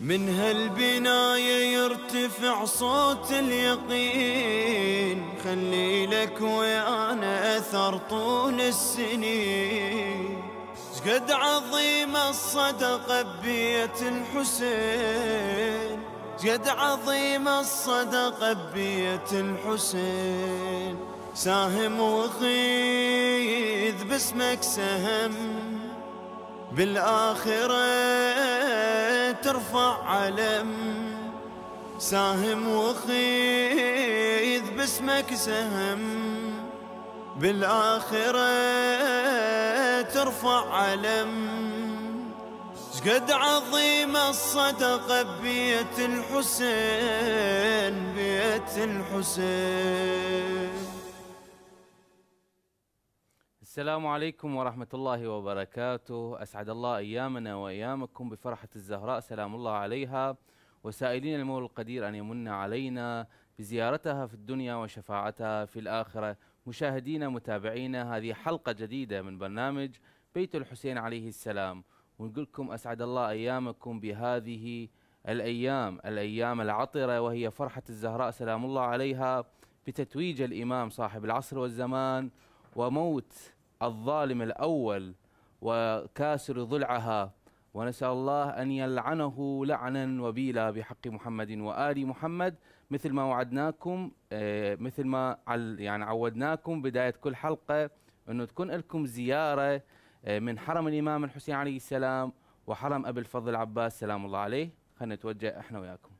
من هالبناية يرتفع صوت اليقين خلي لك ويانا أثر طول السنين شقد عظيمة الصدقة ببيت الحسين شقد عظيمة الصدقة ببيت الحسين ساهم وخيذ باسمك سهم بالآخرة ترفع علم ساهم وخيذ باسمك سهم بالآخرة ترفع علم شقد عظيمة الصدقة ببيت الحسين بيت الحسين السلام عليكم ورحمة الله وبركاته أسعد الله أيامنا وأيامكم بفرحة الزهراء سلام الله عليها وسائلين المولى القدير أن يمن علينا بزيارتها في الدنيا وشفاعتها في الآخرة مشاهدينا متابعينا هذه حلقة جديدة من برنامج بيت الحسين عليه السلام ونقول لكم أسعد الله أيامكم بهذه الأيام الأيام العطرة وهي فرحة الزهراء سلام الله عليها بتتويج الإمام صاحب العصر والزمان وموت الظالم الأول وكاسر ضلعها ونسأل الله أن يلعنه لعنا وبيلا بحق محمد وآل محمد مثل ما وعدناكم آه، مثل ما يعني عودناكم بداية كل حلقة أنه تكون لكم زيارة آه، من حرم الإمام الحسين عليه السلام وحرم أبي الفضل العباس سلام الله عليه خلينا نتوجه احنا وياكم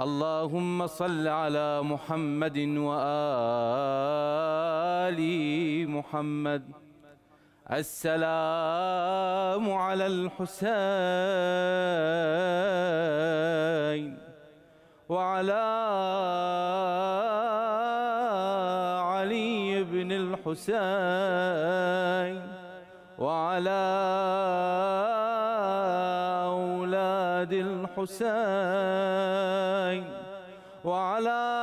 اللهم صل على محمد وآل محمد السلام على الحسين وعلى علي بن الحسين وعلى الحسين وعلى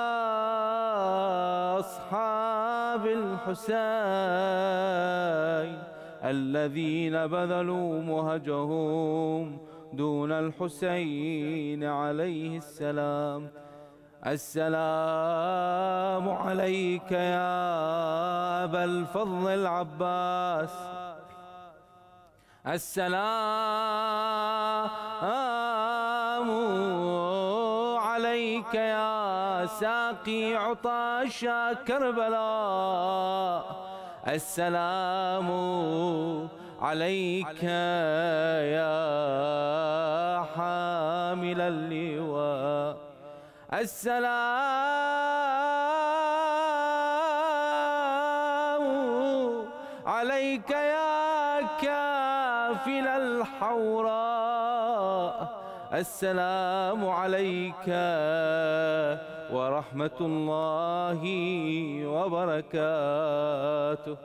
أصحاب الحسين الذين بذلوا مهجهم دون الحسين عليه السلام السلام عليك يا أبا الفضل العباس السلام ساقي عطاشا كربلاء السلام عليك يا حامل اللواء السلام عليك يا كافل الحوراء السلام عليك ورحمة الله وبركاته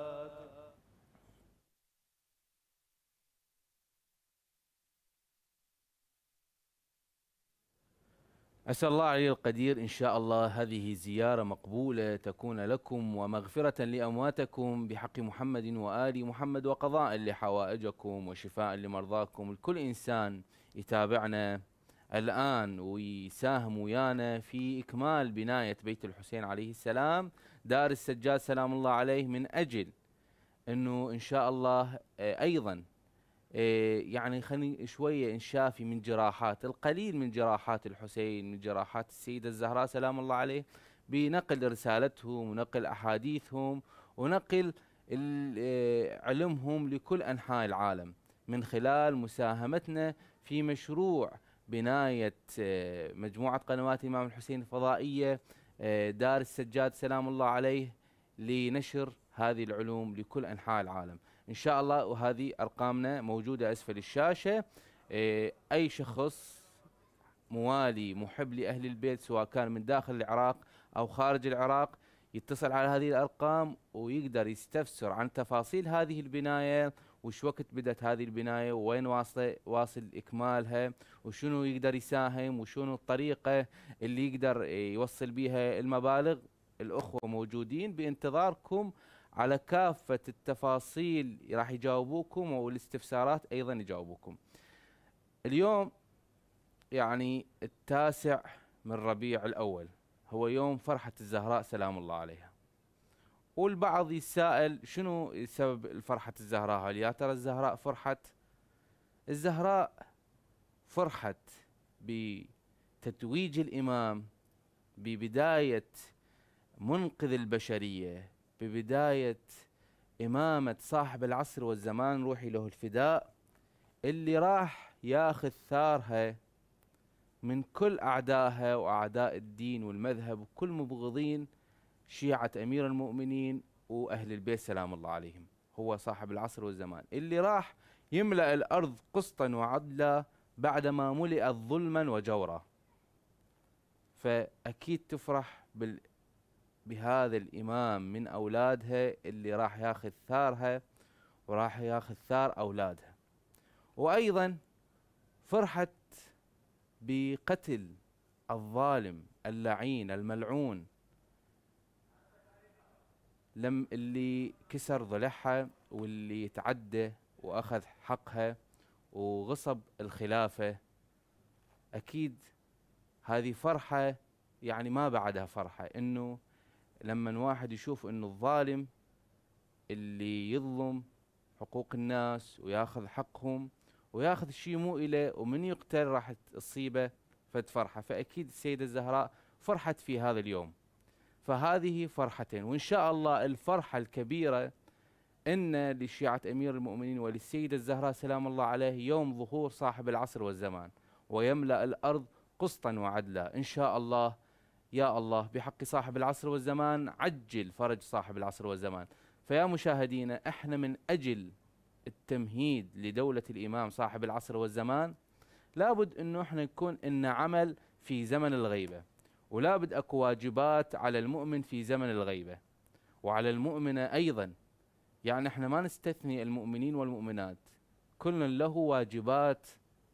أسأل الله علي القدير إن شاء الله هذه زيارة مقبولة تكون لكم ومغفرة لأمواتكم بحق محمد وآل محمد وقضاء لحوائجكم وشفاء لمرضاكم لكل إنسان يتابعنا الآن ويساهم ويانا في إكمال بناية بيت الحسين عليه السلام دار السجاد سلام الله عليه من أجل أنه إن شاء الله آه، أيضا آه، يعني خلي شوية انشافي من جراحات القليل من جراحات الحسين من جراحات السيدة الزهراء سلام الله عليه بنقل رسالتهم ونقل أحاديثهم ونقل آه، علمهم لكل أنحاء العالم من خلال مساهمتنا في مشروع بناية آه، مجموعة قنوات الإمام الحسين الفضائية آه، دار السجاد سلام الله عليه لنشر هذه العلوم لكل أنحاء العالم إن شاء الله وهذه أرقامنا موجودة أسفل الشاشة آه، أي شخص موالي محب لأهل البيت سواء كان من داخل العراق أو خارج العراق يتصل على هذه الأرقام ويقدر يستفسر عن تفاصيل هذه البناية وش وقت بدت هذه البناية وين واصل, واصل إكمالها وشنو يقدر يساهم وشنو الطريقة اللي يقدر يوصل بها المبالغ الأخوة موجودين بانتظاركم على كافة التفاصيل راح يجاوبوكم والاستفسارات أيضا يجاوبوكم اليوم يعني التاسع من ربيع الأول هو يوم فرحة الزهراء سلام الله عليها والبعض يسائل شنو سبب فرحة الزهراء هل يا ترى الزهراء فرحت الزهراء فرحت بتتويج الإمام ببداية منقذ البشرية ببداية إمامة صاحب العصر والزمان روحي له الفداء اللي راح ياخذ ثارها من كل أعدائها وأعداء الدين والمذهب وكل مبغضين شيعة أمير المؤمنين وأهل البيت سلام الله عليهم هو صاحب العصر والزمان اللي راح يملأ الأرض قسطا وعدلا بعدما ملئت ظلما وجورا فأكيد تفرح بال بهذا الإمام من أولادها اللي راح ياخذ ثارها وراح ياخذ ثار أولادها وأيضا فرحت بقتل الظالم اللعين الملعون لم اللي كسر ضلعها واللي تعدى واخذ حقها وغصب الخلافه اكيد هذه فرحه يعني ما بعدها فرحه انه لما واحد يشوف انه الظالم اللي يظلم حقوق الناس وياخذ حقهم وياخذ شيء مو إله ومن يقتل راح تصيبه فد فرحه فاكيد السيده الزهراء فرحت في هذا اليوم فهذه فرحتين وإن شاء الله الفرحة الكبيرة إن لشيعة أمير المؤمنين وللسيدة الزهراء سلام الله عليه يوم ظهور صاحب العصر والزمان ويملأ الأرض قسطا وعدلا إن شاء الله يا الله بحق صاحب العصر والزمان عجل فرج صاحب العصر والزمان فيا مشاهدينا احنا من أجل التمهيد لدولة الإمام صاحب العصر والزمان لابد أنه احنا نكون إن عمل في زمن الغيبة ولا بد اكو واجبات على المؤمن في زمن الغيبه وعلى المؤمنه ايضا يعني احنا ما نستثني المؤمنين والمؤمنات كل له واجبات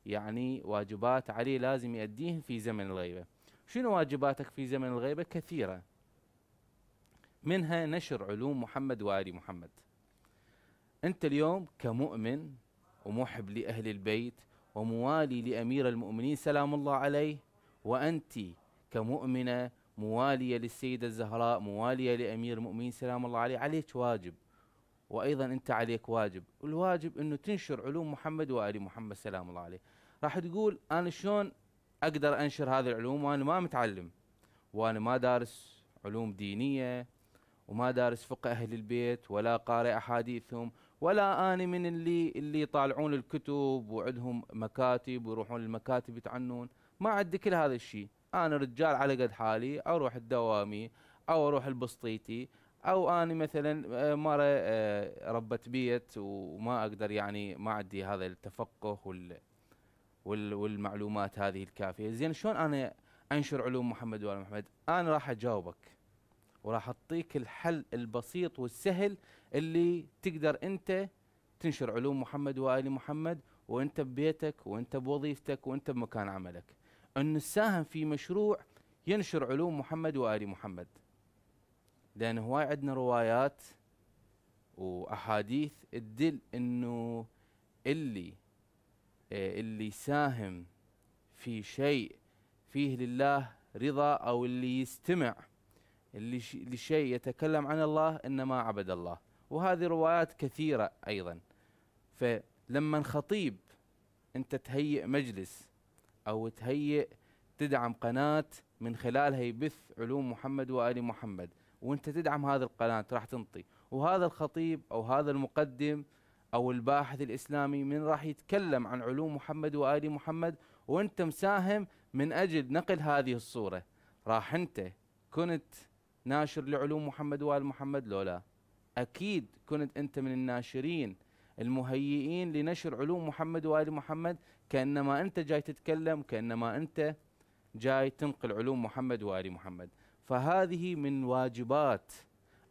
يعني واجبات عليه لازم يؤديهم في زمن الغيبه شنو واجباتك في زمن الغيبه كثيره منها نشر علوم محمد وال محمد انت اليوم كمؤمن ومحب لاهل البيت وموالي لامير المؤمنين سلام الله عليه وانت كمؤمنة موالية للسيدة الزهراء موالية لأمير المؤمنين سلام الله عليه عليك واجب وأيضا أنت عليك واجب الواجب أنه تنشر علوم محمد وآل محمد سلام الله عليه راح تقول أنا شلون أقدر أنشر هذه العلوم وأنا ما متعلم وأنا ما دارس علوم دينية وما دارس فقه أهل البيت ولا قارئ أحاديثهم ولا أنا من اللي اللي يطالعون الكتب وعندهم مكاتب ويروحون المكاتب يتعنون ما عندي كل هذا الشيء انا رجال على قد حالي اروح الدوامي او اروح البسطيتي او اني مثلا آه، مره آه، ربت بيت وما اقدر يعني ما عندي هذا التفقه وال والمعلومات هذه الكافيه زين شلون انا انشر علوم محمد وال محمد انا راح اجاوبك وراح اعطيك الحل البسيط والسهل اللي تقدر انت تنشر علوم محمد وال محمد وانت ببيتك وانت بوظيفتك وانت بمكان عملك أن نساهم في مشروع ينشر علوم محمد وآل محمد لأن هواي عندنا روايات وأحاديث تدل أنه اللي آه، اللي يساهم في شيء فيه لله رضا أو اللي يستمع اللي لشيء يتكلم عن الله إنما عبد الله وهذه روايات كثيرة أيضا فلما خطيب أنت تهيئ مجلس او تهيئ تدعم قناه من خلالها يبث علوم محمد وال محمد وانت تدعم هذه القناه راح تنطي وهذا الخطيب او هذا المقدم او الباحث الاسلامي من راح يتكلم عن علوم محمد وال محمد وانت مساهم من اجل نقل هذه الصوره راح انت كنت ناشر لعلوم محمد وال محمد لو لا اكيد كنت انت من الناشرين المهيئين لنشر علوم محمد وال محمد كانما انت جاي تتكلم كانما انت جاي تنقل علوم محمد وال محمد فهذه من واجبات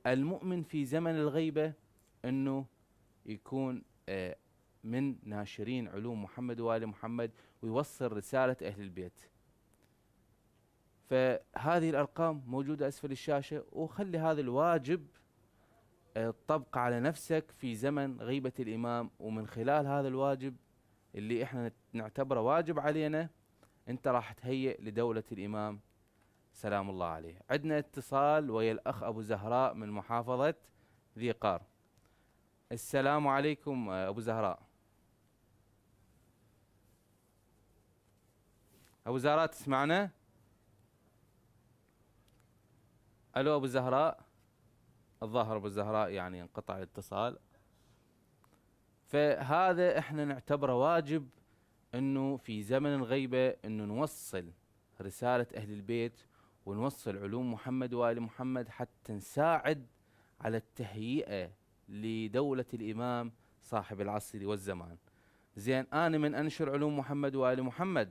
المؤمن في زمن الغيبه انه يكون آه، من ناشرين علوم محمد وال محمد ويوصل رساله اهل البيت فهذه الارقام موجوده اسفل الشاشه وخلي هذا الواجب آه، طبق على نفسك في زمن غيبه الامام ومن خلال هذا الواجب اللي احنا نعتبره واجب علينا انت راح تهيئ لدولة الامام سلام الله عليه عندنا اتصال ويا الاخ ابو زهراء من محافظة ذي قار السلام عليكم آه، ابو زهراء ابو زهراء تسمعنا الو ابو زهراء الظاهر ابو زهراء يعني انقطع الاتصال فهذا احنا نعتبره واجب انه في زمن الغيبه انه نوصل رساله اهل البيت ونوصل علوم محمد وال محمد حتى نساعد على التهيئه لدوله الامام صاحب العصر والزمان. زين انا من انشر علوم محمد وال محمد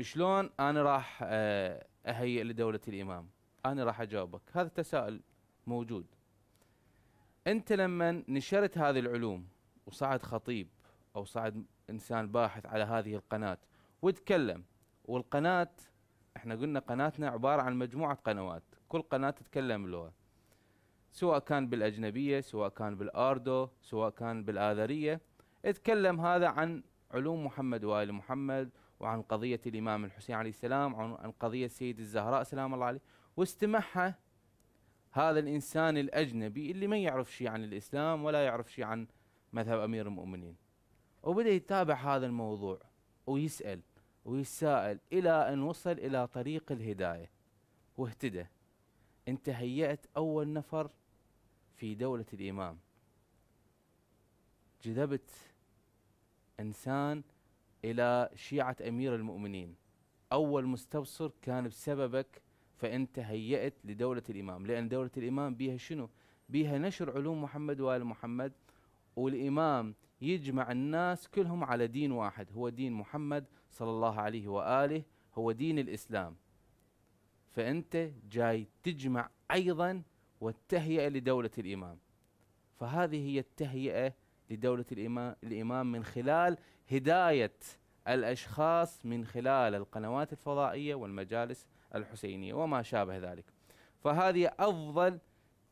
شلون انا راح آه، اهيئ لدوله الامام؟ انا راح اجاوبك، هذا تساؤل موجود. انت لما نشرت هذه العلوم وصعد خطيب او صعد انسان باحث على هذه القناه وتكلم والقناه احنا قلنا قناتنا عباره عن مجموعه قنوات كل قناه تتكلم لغه سواء كان بالاجنبيه سواء كان بالاردو سواء كان بالاذريه اتكلم هذا عن علوم محمد وال محمد وعن قضيه الامام الحسين عليه السلام عن قضيه سيد الزهراء سلام الله عليه واستمعها هذا الانسان الاجنبي اللي ما يعرف شيء عن الاسلام ولا يعرف شيء عن مذهب امير المؤمنين وبدا يتابع هذا الموضوع ويسال ويتساءل الى ان وصل الى طريق الهدايه واهتدى انت هيأت اول نفر في دولة الامام جذبت انسان الى شيعة امير المؤمنين اول مستبصر كان بسببك فانت هيأت لدولة الامام لان دولة الامام بيها شنو بيها نشر علوم محمد وآل محمد والإمام يجمع الناس كلهم على دين واحد هو دين محمد صلى الله عليه وآله هو دين الإسلام فأنت جاي تجمع أيضا والتهيئة لدولة الإمام فهذه هي التهيئة لدولة الإمام, الإمام من خلال هداية الأشخاص من خلال القنوات الفضائية والمجالس الحسينية وما شابه ذلك فهذه أفضل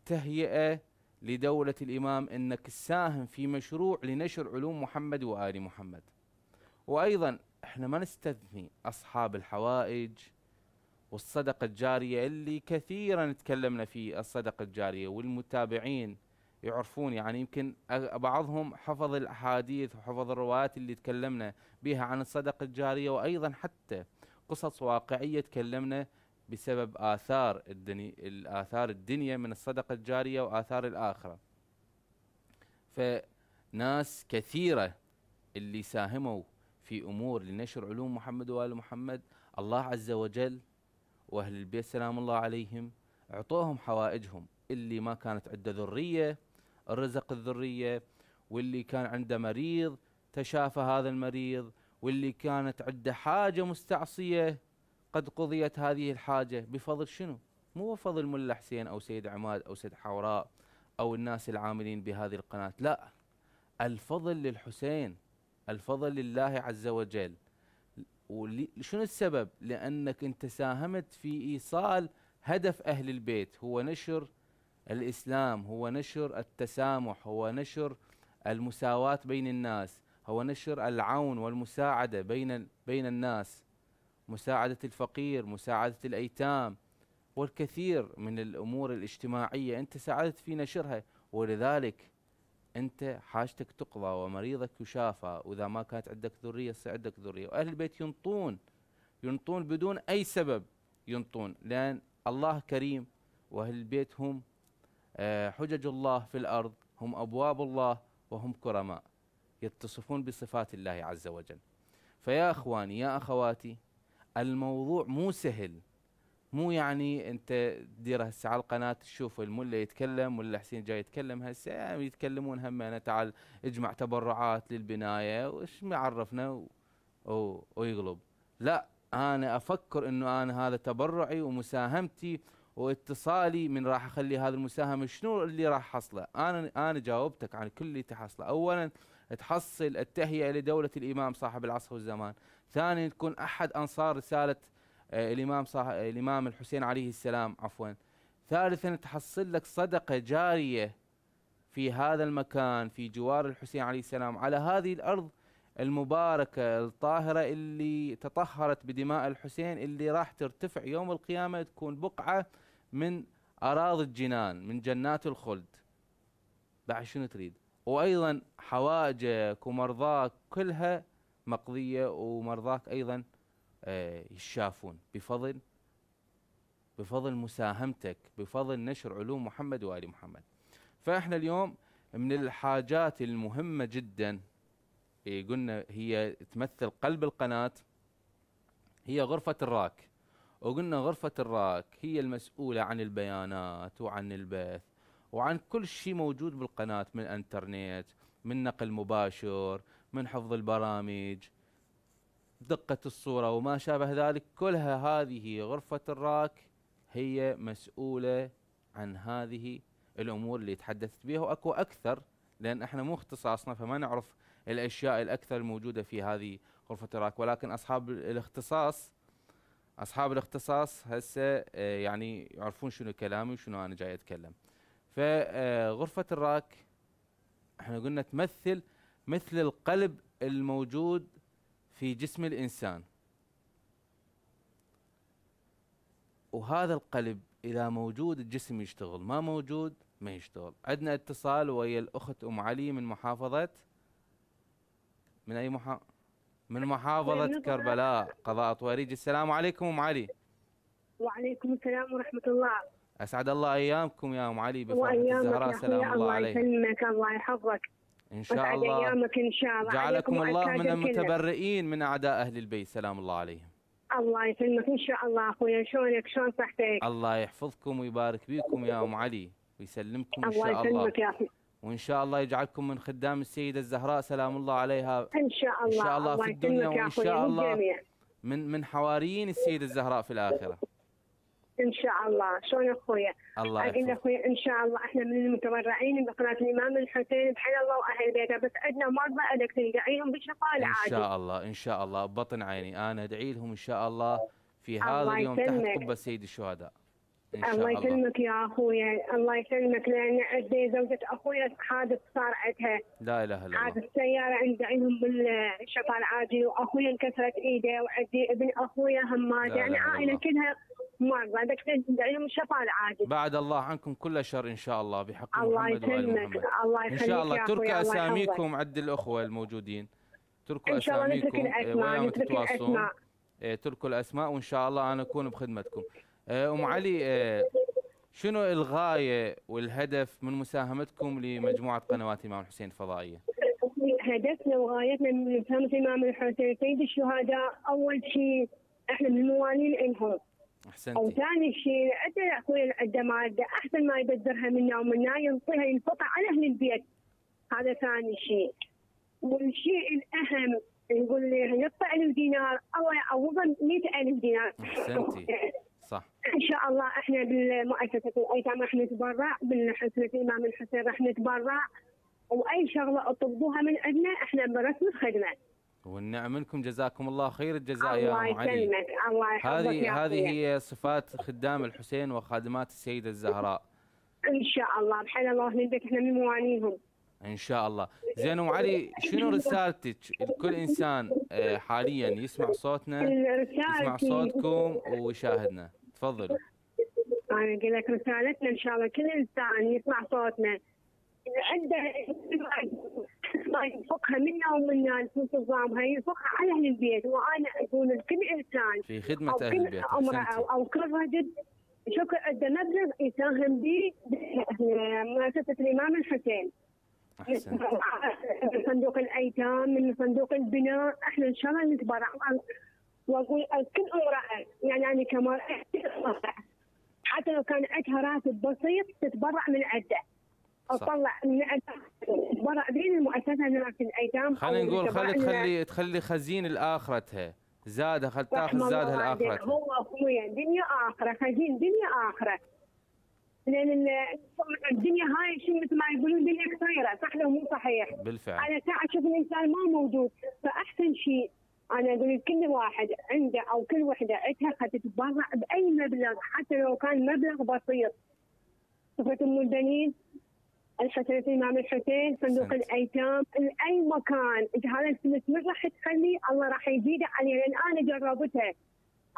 تهيئة لدولة الإمام أنك تساهم في مشروع لنشر علوم محمد وآل محمد وأيضا احنا ما نستثني أصحاب الحوائج والصدقة الجارية اللي كثيرا تكلمنا في الصدقة الجارية والمتابعين يعرفون يعني يمكن بعضهم حفظ الأحاديث وحفظ الروايات اللي تكلمنا بها عن الصدقة الجارية وأيضا حتى قصص واقعية تكلمنا بسبب آثار الدني الآثار الدنيا من الصدقة الجارية وآثار الآخرة فناس كثيرة اللي ساهموا في أمور لنشر علوم محمد وآل محمد الله عز وجل وأهل البيت سلام الله عليهم أعطوهم حوائجهم اللي ما كانت عنده ذرية رزق الذرية واللي كان عنده مريض تشافى هذا المريض واللي كانت عنده حاجة مستعصية قد قضيت هذه الحاجة بفضل شنو مو بفضل ملا حسين أو سيد عماد أو سيد حوراء أو الناس العاملين بهذه القناة لا الفضل للحسين الفضل لله عز وجل شنو السبب لأنك انت ساهمت في إيصال هدف أهل البيت هو نشر الإسلام هو نشر التسامح هو نشر المساواة بين الناس هو نشر العون والمساعدة بين بين الناس مساعدة الفقير مساعدة الأيتام والكثير من الأمور الاجتماعية أنت ساعدت في نشرها ولذلك أنت حاجتك تقضى ومريضك يشافى وإذا ما كانت عندك ذرية عندك ذرية وأهل البيت ينطون ينطون بدون أي سبب ينطون لأن الله كريم وأهل البيت هم آه، حجج الله في الأرض هم أبواب الله وهم كرماء يتصفون بصفات الله عز وجل فيا اخواني يا اخواتي الموضوع مو سهل مو يعني انت تدير هسه على القناه تشوف الملا يتكلم ولا حسين جاي يتكلم هسه يعني يتكلمون هم انا تعال اجمع تبرعات للبنايه وش ما عرفنا و... ويغلب لا انا افكر انه انا هذا تبرعي ومساهمتي واتصالي من راح اخلي هذه المساهمه شنو اللي راح احصله؟ انا انا جاوبتك عن كل اللي تحصله، اولا تحصل التهيئه لدوله الامام صاحب العصر والزمان، ثاني تكون احد انصار رساله آه، الامام صاح... آه، الامام الحسين عليه السلام عفوا ثالثا تحصل لك صدقه جاريه في هذا المكان في جوار الحسين عليه السلام على هذه الارض المباركه الطاهره اللي تطهرت بدماء الحسين اللي راح ترتفع يوم القيامه تكون بقعه من اراضي الجنان من جنات الخلد بعد شنو تريد وايضا حوائجك ومرضاك كلها مقضية ومرضاك أيضا آه، يشافون بفضل بفضل مساهمتك بفضل نشر علوم محمد وآل محمد فإحنا اليوم من الحاجات المهمة جدا إيه، قلنا هي تمثل قلب القناة هي غرفة الراك وقلنا غرفة الراك هي المسؤولة عن البيانات وعن البث وعن كل شيء موجود بالقناة من انترنت من نقل مباشر من حفظ البرامج دقة الصورة وما شابه ذلك كلها هذه غرفة الراك هي مسؤولة عن هذه الأمور اللي تحدثت بها وأكو أكثر لأن إحنا مو اختصاصنا فما نعرف الأشياء الأكثر الموجودة في هذه غرفة الراك ولكن أصحاب الاختصاص أصحاب الاختصاص هسه آه، يعني يعرفون شنو كلامي وشنو أنا جاي أتكلم فغرفة الراك احنا قلنا تمثل مثل القلب الموجود في جسم الانسان وهذا القلب اذا موجود الجسم يشتغل ما موجود ما يشتغل عندنا اتصال ويا الاخت ام علي من محافظه من اي محا من محافظه كربلاء قضاء طويريج السلام عليكم ام علي وعليكم السلام ورحمه الله اسعد الله ايامكم يا ام علي بفرحه الزهراء سلام الله عليك الله يسلمك الله يحفظك إن شاء الله أيامك إن شاء الله جعلكم الله من المتبرئين من أعداء أهل البيت سلام الله عليهم الله يسلمك إن شاء الله أخويا شلونك شلون صحتك الله يحفظكم ويبارك فيكم يا أم علي ويسلمكم إن شاء الله الله يسلمك يا أخي وان شاء الله يجعلكم من خدام السيده الزهراء سلام الله عليها ان شاء الله ان شاء الله, الله في الدنيا وان شاء الله من من حواريين السيده الزهراء في الاخره ان شاء الله شلون اخويا الله اقول اخويا ان شاء الله احنا من المتبرعين بقناه الامام الحسين بحي الله واهل بيته بس عندنا مرضى ادك تدعيهم بالشفاء العاجل ان شاء الله ان شاء الله ببطن عيني انا ادعي لهم ان شاء الله في هذا الله اليوم يسلمك. تحت قبه سيد الشهداء إن شاء الله يسلمك يا اخويا الله يسلمك لان عندي زوجة اخويا حادث صار عندها لا اله الا الله حادث سيارة عندهم بالشفاء العاجل واخويا انكسرت ايده وعندي ابن اخويا هم يعني عائلة كلها بعدك يعني العاجل بعد الله عنكم كل شر ان شاء الله بحق الله محمد وآل محمد الله يخليك ان شاء الله تركوا اساميكم عند الاخوه الموجودين تركوا اساميكم وياهم تتواصلون إيه، تركوا الاسماء وان شاء الله انا اكون بخدمتكم إيه، ام علي إيه، شنو الغايه والهدف من مساهمتكم لمجموعه قنوات الامام الحسين الفضائيه؟ هدفنا وغايتنا من مساهمه الامام الحسين سيد الشهداء اول شيء احنا من موالين الهم احسنتي وثاني شيء ادى اخوي عنده ماده احسن ما يبذرها منا ومنا ينطيها ينفقها على اهل البيت هذا ثاني شيء والشيء الاهم يقول لي نقطع ألف دينار الله يعوضه 100000 دينار احسنتي صح ان شاء الله احنا بالمؤسسه الايتام راح نتبرع بالحسنه الامام الحسين راح نتبرع واي شغله اطلبوها من عندنا احنا برسم الخدمه والنعم منكم جزاكم الله خير الجزاء يا ام علي يسلمك الله يحفظك هذه هذه هي صفات خدام الحسين وخادمات السيده الزهراء ان شاء الله بحل الله من بيت احنا من موانيهم ان شاء الله زين ام علي شنو رسالتك لكل انسان آه، حاليا يسمع صوتنا يسمع صوتكم ويشاهدنا تفضلي انا اقول لك رسالتنا ان شاء الله كل انسان يسمع صوتنا عندها ما ينفقها منا ومنا الانتظام هي ينفقها على اهل البيت وانا اقول لكل انسان في خدمه أو اهل البيت او امراه او كل رجل شكر ادى مبلغ يساهم به مؤسسه الامام الحسين من صندوق الايتام من صندوق البناء احنا ان شاء الله نتبرع واقول كل امراه يعني انا كمراه حتى لو كان عندها راتب بسيط تتبرع من عده اطلع اني انا براء المؤسسه هناك الايتام خلينا نقول خلي تخلي تخلي خزين لاخرتها زادها خل تاخذ زادها لاخرتها هو اخويا دنيا اخره خزين دنيا اخره لان الدنيا هاي شو مثل ما يقولون دنيا قصيره صح لو مو صحيح بالفعل انا ساعه اشوف الانسان ما موجود فاحسن شيء انا اقول كل واحد عنده او كل وحده عندها قد تتبرع باي مبلغ حتى لو كان مبلغ بسيط صفة ام البنين في امام الحسين صندوق الايتام اي مكان انت هذا السمك من راح تخلي الله راح يزيده علي لان انا جربتها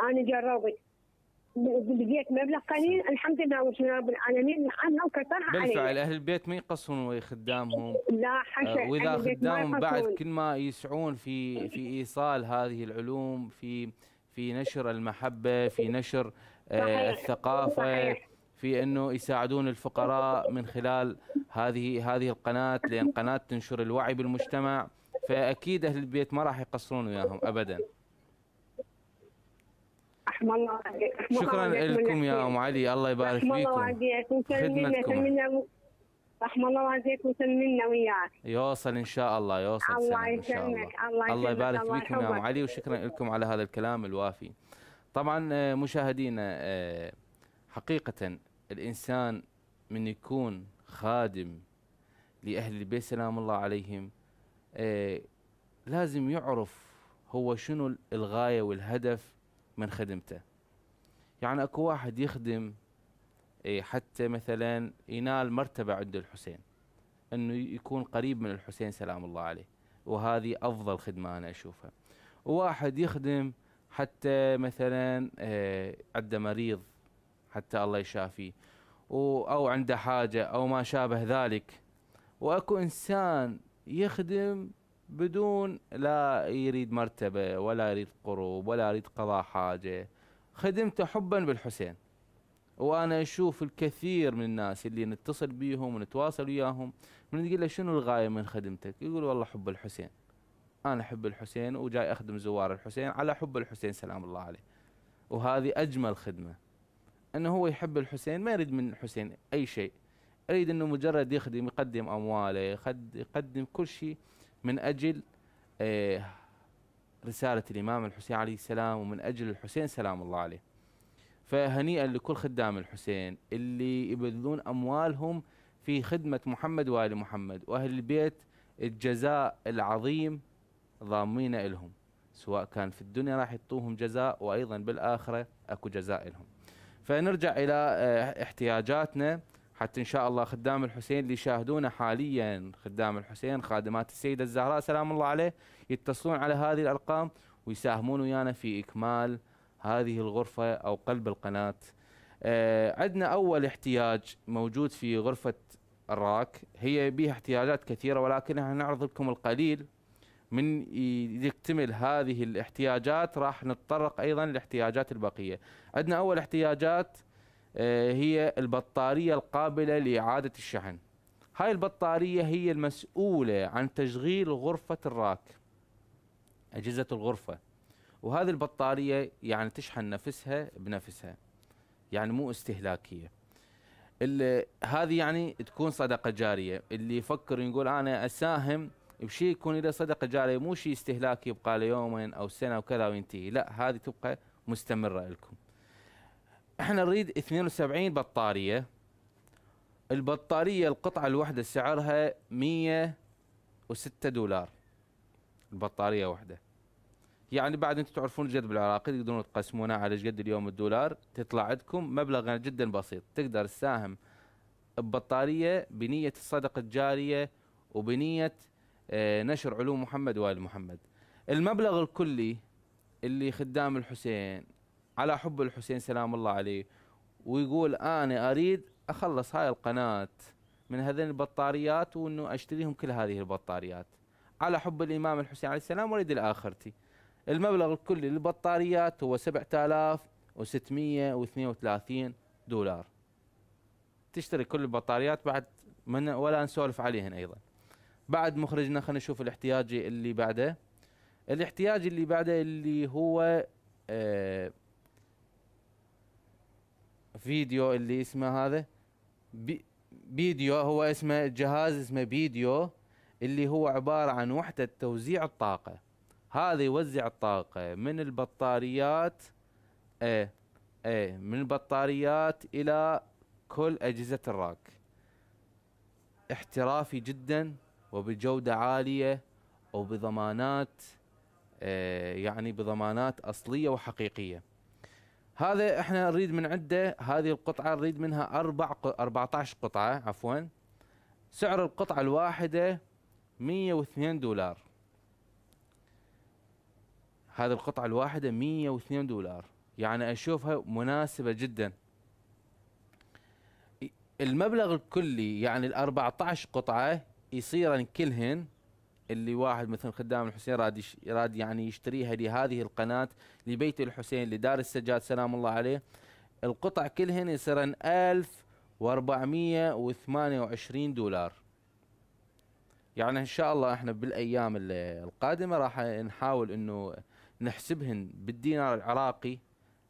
انا جربت بديت مبلغ قليل الحمد لله وشنا رب العالمين عنها وكثرها علينا بالفعل اهل البيت ما يقصرون ويا خدامهم لا حشا آه، واذا خدامهم بعد كل ما يسعون في في ايصال هذه العلوم في في نشر المحبه في نشر آه، صحيح. الثقافه صحيح. في انه يساعدون الفقراء من خلال هذه هذه القناه لان قناه تنشر الوعي بالمجتمع فاكيد اهل البيت ما راح يقصرون وياهم ابدا. رحم الله شكرا لكم يا ام علي الله يبارك فيكم. الله وعافيك وسلمنا سلمنا رحم الله وعزيك وسلمنا وياك يوصل ان شاء الله يوصل الله يسلمك الله. الله, الله يبارك فيكم يا ام علي وشكرا لكم على هذا الكلام الوافي طبعا آه، مشاهدينا آه، حقيقه الإنسان من يكون خادم لأهل البيت سلام الله عليهم آه لازم يعرف هو شنو الغاية والهدف من خدمته يعني أكو واحد يخدم آه حتى مثلا ينال مرتبة عند الحسين أنه يكون قريب من الحسين سلام الله عليه وهذه أفضل خدمة أنا أشوفها وواحد يخدم حتى مثلا آه عنده مريض حتى الله يشافيه أو عنده حاجة أو ما شابه ذلك وأكو إنسان يخدم بدون لا يريد مرتبة ولا يريد قروب ولا يريد قضاء حاجة خدمته حبا بالحسين وانا اشوف الكثير من الناس اللي نتصل بيهم ونتواصل وياهم من تقول له شنو الغايه من خدمتك؟ يقول والله حب الحسين. انا احب الحسين وجاي اخدم زوار الحسين على حب الحسين سلام الله عليه. وهذه اجمل خدمه. انه هو يحب الحسين ما يريد من الحسين اي شيء يريد انه مجرد يخدم يقدم امواله يقدم كل شيء من اجل آه، رساله الامام الحسين عليه السلام ومن اجل الحسين سلام الله عليه فهنيئا لكل خدام الحسين اللي يبذلون اموالهم في خدمه محمد وال محمد واهل البيت الجزاء العظيم ضامينه لهم سواء كان في الدنيا راح يعطوهم جزاء وايضا بالاخره اكو جزاء لهم فنرجع الى آه، احتياجاتنا حتى ان شاء الله خدام الحسين اللي يشاهدونا حاليا خدام الحسين خادمات السيده الزهراء سلام الله عليه يتصلون على هذه الارقام ويساهمون ويانا في اكمال هذه الغرفه او قلب القناه. آه، عندنا اول احتياج موجود في غرفه الراك هي بها احتياجات كثيره ولكن احنا نعرض لكم القليل من يكتمل هذه الاحتياجات راح نتطرق ايضا لاحتياجات البقيه عندنا اول احتياجات آه، هي البطاريه القابله لاعاده الشحن هاي البطاريه هي المسؤوله عن تشغيل غرفه الراك اجهزه الغرفه وهذه البطاريه يعني تشحن نفسها بنفسها يعني مو استهلاكيه هذه يعني تكون صدقه جاريه اللي يفكر يقول انا اساهم بشيء يكون له صدقه جاريه مو شيء استهلاكي يبقى له يومين او سنه وكذا وينتهي لا هذه تبقى مستمره لكم احنا نريد 72 بطاريه البطاريه القطعه الواحده سعرها 106 دولار البطاريه واحده يعني بعد انتم تعرفون الجذب العراقي تقدرون تقسمونها على جد اليوم الدولار تطلع عندكم مبلغ جدا بسيط تقدر تساهم ببطاريه بنيه الصدقه الجاريه وبنيه آه، نشر علوم محمد وال محمد المبلغ الكلي اللي خدام الحسين على حب الحسين سلام الله عليه ويقول انا اريد اخلص هاي القناه من هذين البطاريات وانه اشتريهم كل هذه البطاريات على حب الامام الحسين عليه السلام واريد الاخرتي المبلغ الكلي للبطاريات هو 7632 دولار تشتري كل البطاريات بعد من ولا نسولف عليهن ايضا بعد مخرجنا خلينا نشوف الاحتياجي اللي بعده الاحتياجي اللي بعده اللي هو آه، فيديو اللي اسمه هذا بي فيديو هو اسمه جهاز اسمه فيديو اللي هو عبارة عن وحدة توزيع الطاقة هذا يوزع الطاقة من البطاريات ايه ايه من البطاريات الى كل اجهزة الراك احترافي جدا وبجودة عالية وبضمانات آه، يعني بضمانات أصلية وحقيقية هذا احنا نريد من عنده هذه القطعة نريد منها أربع 14 قطعة عفوا سعر القطعة الواحدة 102 دولار هذه القطعة الواحدة 102 دولار يعني أشوفها مناسبة جدا المبلغ الكلي يعني ال 14 قطعة يصير كلهن اللي واحد مثلا خدام الحسين راد راد يعني يشتريها لهذه القناه لبيت الحسين لدار السجاد سلام الله عليه القطع كلهن يصيرن 1428 دولار يعني ان شاء الله احنا بالايام القادمه راح نحاول انه نحسبهن بالدينار العراقي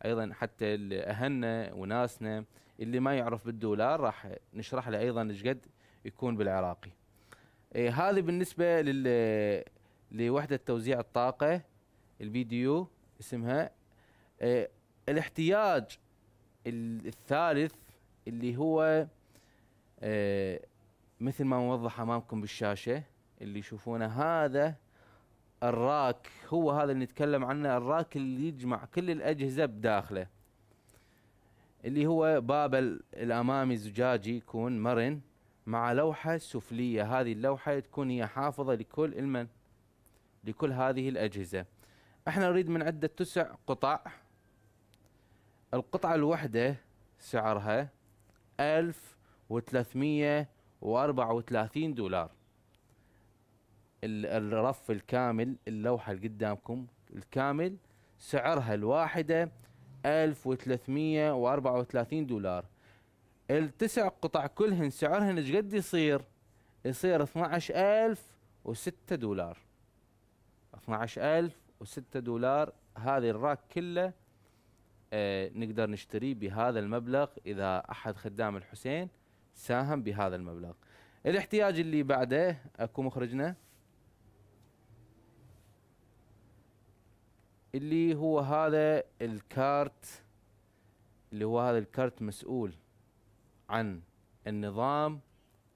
ايضا حتى اهلنا وناسنا اللي ما يعرف بالدولار راح نشرح له ايضا ايش قد يكون بالعراقي إيه هذه بالنسبه لل لوحده توزيع الطاقه البي دي يو اسمها إيه الاحتياج الثالث اللي هو إيه مثل ما موضح امامكم بالشاشه اللي يشوفونه هذا الراك هو هذا اللي نتكلم عنه الراك اللي يجمع كل الاجهزه بداخله اللي هو باب الامامي زجاجي يكون مرن مع لوحة سفلية هذه اللوحة تكون هي حافظة لكل المن لكل هذه الأجهزة احنا نريد من عدة تسع قطع القطعة الواحدة سعرها 1334 دولار الرف الكامل اللوحة اللي قدامكم الكامل سعرها الواحدة 1334 دولار التسع قطع كلهن سعرهن ايش قد يصير؟ يصير 12006 دولار 12006 دولار هذه الراك كله آه نقدر نشتريه بهذا المبلغ إذا أحد خدام الحسين ساهم بهذا المبلغ الاحتياج اللي بعده أكو مخرجنا اللي هو هذا الكارت اللي هو هذا الكارت مسؤول عن النظام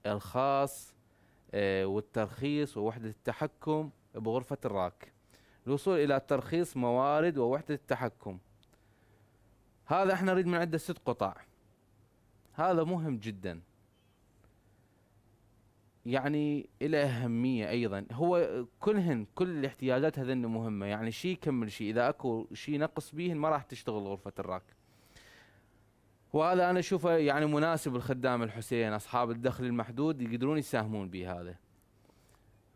الخاص آه، والترخيص ووحدة التحكم بغرفة الراك الوصول إلى ترخيص موارد ووحدة التحكم هذا احنا نريد من عنده ست قطع هذا مهم جدا يعني إلى أهمية أيضا هو كلهن كل الاحتياجات هذن مهمة يعني شي يكمل شي إذا أكو شي نقص بيهن ما راح تشتغل غرفة الراك وهذا انا اشوفه يعني مناسب للخدام الحسين اصحاب الدخل المحدود يقدرون يساهمون به هذا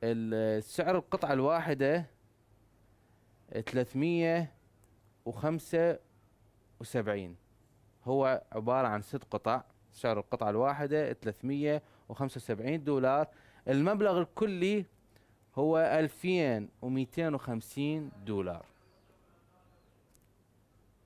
السعر القطعه الواحده 375 هو عباره عن ست قطع سعر القطعه الواحده 375 دولار المبلغ الكلي هو 2250 دولار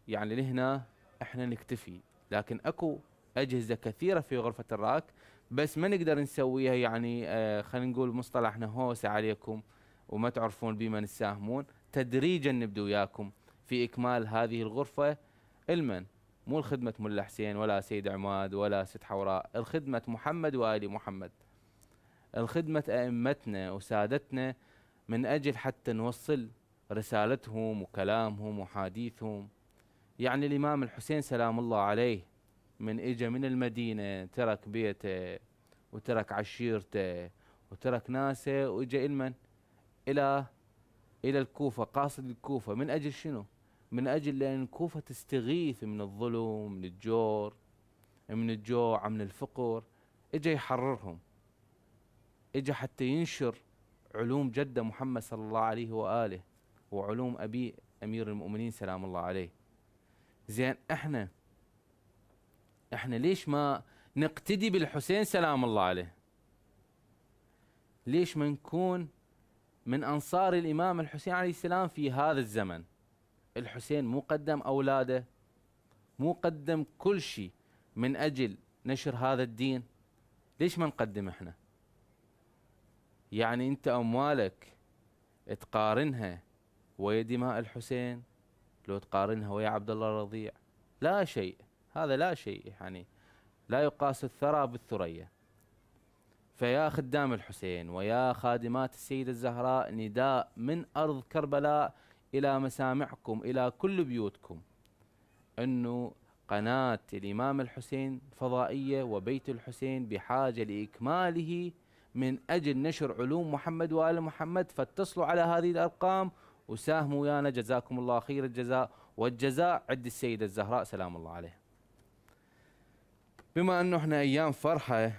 يعني لهنا احنا نكتفي لكن اكو اجهزه كثيره في غرفه الراك بس ما نقدر نسويها يعني آه خلينا نقول مصطلحنا هوسه عليكم وما تعرفون بما نساهمون تدريجا نبدا وياكم في اكمال هذه الغرفه المن مو الخدمة ملا حسين ولا سيد عماد ولا ست حوراء الخدمة محمد وآل محمد الخدمة أئمتنا وسادتنا من أجل حتى نوصل رسالتهم وكلامهم وحديثهم يعني الإمام الحسين سلام الله عليه من إجا من المدينة ترك بيته وترك عشيرته وترك ناسه وإجا إلمن إلى إلى الكوفة قاصد الكوفة من أجل شنو من أجل لأن الكوفة تستغيث من الظلم من الجور من الجوع من الفقر إجا يحررهم إجا حتى ينشر علوم جدة محمد صلى الله عليه وآله وعلوم أبي أمير المؤمنين سلام الله عليه زين احنا احنا ليش ما نقتدي بالحسين سلام الله عليه ليش ما نكون من انصار الامام الحسين عليه السلام في هذا الزمن الحسين مو قدم اولاده مو قدم كل شيء من اجل نشر هذا الدين ليش ما نقدم احنا يعني انت اموالك تقارنها ويا دماء الحسين لو تقارنها ويا عبد الله الرضيع لا شيء هذا لا شيء يعني لا يقاس الثرى بالثريا فيا خدام الحسين ويا خادمات السيدة الزهراء نداء من أرض كربلاء إلى مسامعكم إلى كل بيوتكم أنه قناة الإمام الحسين فضائية وبيت الحسين بحاجة لإكماله من أجل نشر علوم محمد وآل محمد فاتصلوا على هذه الأرقام وساهموا ويانا جزاكم الله خير الجزاء والجزاء عند السيدة الزهراء سلام الله عليها بما أنه إحنا أيام فرحة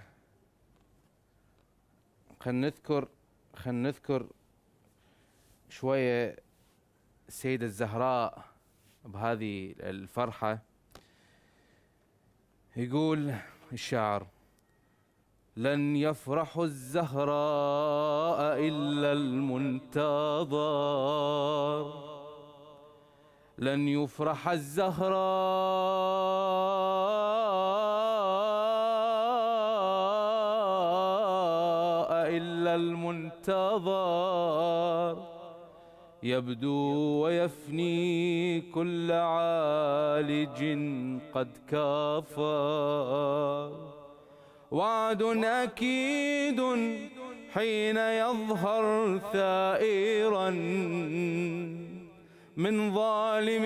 خلينا نذكر خلينا نذكر شوية السيدة الزهراء بهذه الفرحة يقول الشاعر لن يفرح الزهراء إلا المنتظر لن يفرح الزهراء إلا المنتظر يبدو ويفني كل عالج قد كفر وعد أكيد حين يظهر ثائرا من ظالم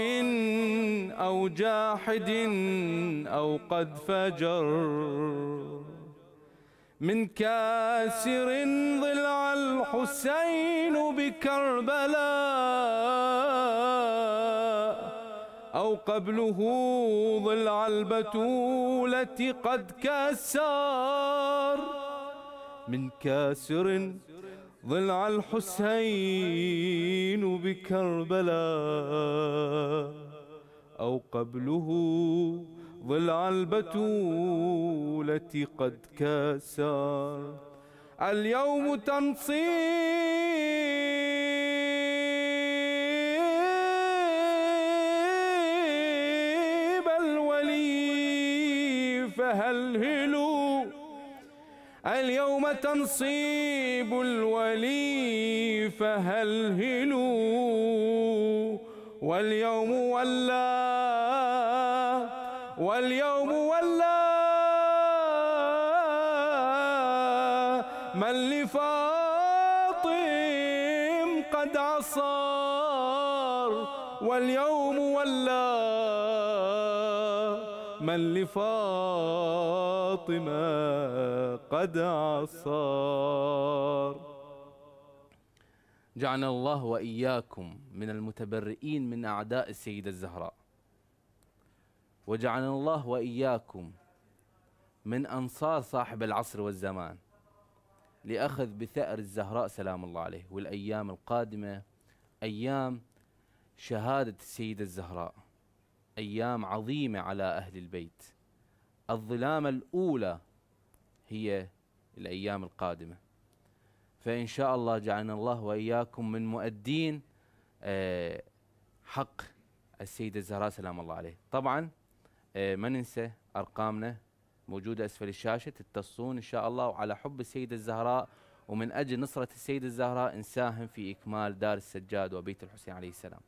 أو جاحد أو قد فجر من كاسر ضلع الحسين بكربلاء أو قبله ظلع البتولة قد كسر من كاسر ظلع الحسين بكربلاء أو قبله ظلع البتولة قد كسر اليوم تنصير اليوم تنصيب الولي فهلهلوا واليوم ولا واليوم لفاطمة قد عصار جعلنا الله وإياكم من المتبرئين من أعداء السيدة الزهراء وجعلنا الله وإياكم من أنصار صاحب العصر والزمان لأخذ بثأر الزهراء سلام الله عليه والأيام القادمة أيام شهادة السيدة الزهراء أيام عظيمة على أهل البيت الظلامة الأولى هي الأيام القادمة فإن شاء الله جعلنا الله وإياكم من مؤدين آه، حق السيدة الزهراء سلام الله عليه طبعا آه، ما ننسى أرقامنا موجودة أسفل الشاشة تتصون إن شاء الله وعلى حب السيدة الزهراء ومن أجل نصرة السيدة الزهراء نساهم في إكمال دار السجاد وبيت الحسين عليه السلام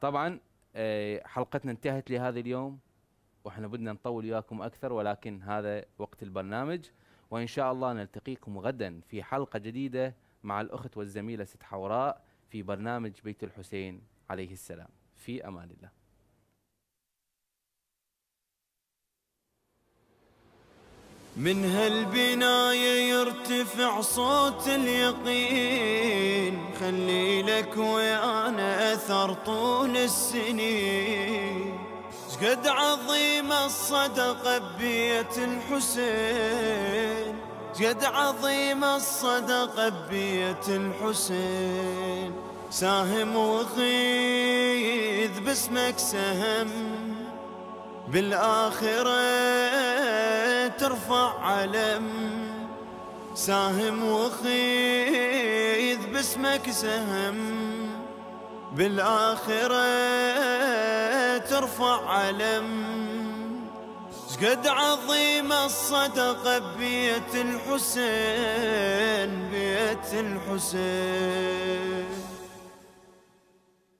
طبعا آه، حلقتنا انتهت لهذا اليوم واحنا بدنا نطول وياكم اكثر ولكن هذا وقت البرنامج وان شاء الله نلتقيكم غدا في حلقه جديده مع الاخت والزميله ست حوراء في برنامج بيت الحسين عليه السلام في امان الله من هالبناية يرتفع صوت اليقين خلي لك ويانا أثر طول السنين شقد عظيمة الصدقة ببيت الحسين شقد عظيمة الصدقة ببيت الحسين ساهم وخيذ باسمك سهم بالآخرة ترفع علم ساهم وخيذ باسمك سهم بالآخرة ترفع علم شقد عظيمة الصدقة بيت الحسين بيت الحسين